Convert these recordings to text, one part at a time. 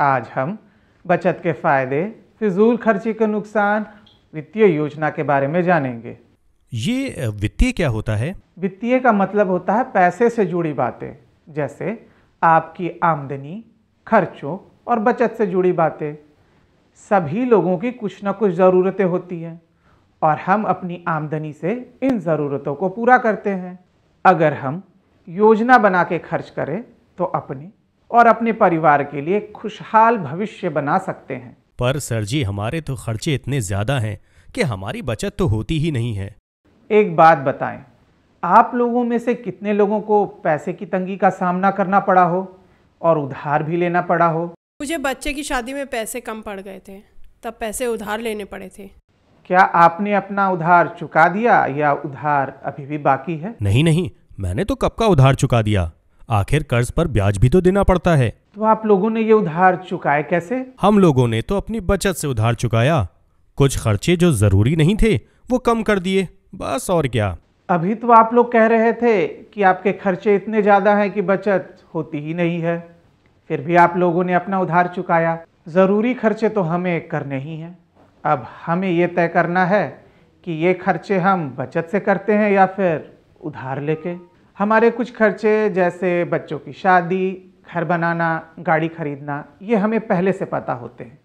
आज हम बचत के फ़ायदे फिजूल खर्ची के नुकसान वित्तीय योजना के बारे में जानेंगे ये वित्तीय क्या होता है वित्तीय का मतलब होता है पैसे से जुड़ी बातें जैसे आपकी आमदनी खर्चों और बचत से जुड़ी बातें सभी लोगों की कुछ ना कुछ ज़रूरतें होती हैं और हम अपनी आमदनी से इन ज़रूरतों को पूरा करते हैं अगर हम योजना बना के खर्च करें तो अपनी और अपने परिवार के लिए खुशहाल भविष्य बना सकते हैं पर सर जी हमारे तो खर्चे इतने ज़्यादा हैं कि हमारी बचत तो होती ही नहीं है एक बात बताएं आप लोगों में से कितने लोगों को पैसे की तंगी का सामना करना पड़ा हो और उधार भी लेना पड़ा हो मुझे बच्चे की शादी में पैसे कम पड़ गए थे तब पैसे उधार लेने पड़े थे क्या आपने अपना उधार चुका दिया या उधार अभी भी बाकी है नहीं नहीं मैंने तो कब का उधार चुका दिया आखिर कर्ज पर ब्याज भी तो देना पड़ता है तो आप लोगों ने ये उधार चुकाए कैसे हम लोगों ने तो अपनी बचत से उधार चुकाया कुछ खर्चे जो जरूरी नहीं थे वो कम कर दिए बस और क्या अभी तो आप लोग कह रहे थे कि आपके खर्चे इतने ज्यादा हैं कि बचत होती ही नहीं है फिर भी आप लोगों ने अपना उधार चुकाया ज़रूरी खर्चे तो हमें करने ही हैं अब हमें ये तय करना है कि ये खर्चे हम बचत से करते हैं या फिर उधार लेके हमारे कुछ खर्चे जैसे बच्चों की शादी घर बनाना गाड़ी खरीदना ये हमें पहले से पता होते हैं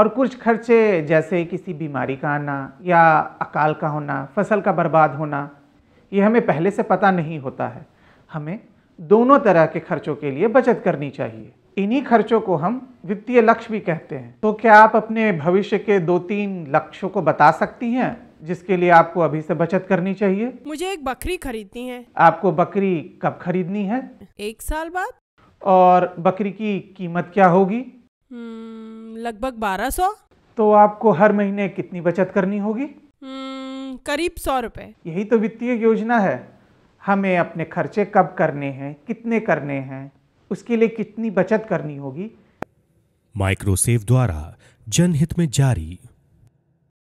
और कुछ खर्चे जैसे किसी बीमारी का आना या अकाल का होना फसल का बर्बाद होना ये हमें पहले से पता नहीं होता है हमें दोनों तरह के खर्चों के लिए बचत करनी चाहिए इन्हीं खर्चों को हम वित्तीय लक्ष्य भी कहते हैं तो क्या आप अपने भविष्य के दो तीन लक्ष्यों को बता सकती हैं जिसके लिए आपको अभी से बचत करनी चाहिए मुझे एक बकरी खरीदनी है आपको बकरी कब खरीदनी है एक साल बाद और बकरी की कीमत क्या होगी हम्म, लगभग बारह सौ तो आपको हर महीने कितनी बचत करनी होगी हम्म, करीब सौ रुपए यही तो वित्तीय योजना है हमें अपने खर्चे कब करने हैं कितने करने हैं उसके लिए कितनी बचत करनी होगी माइक्रोसेव द्वारा जनहित में जारी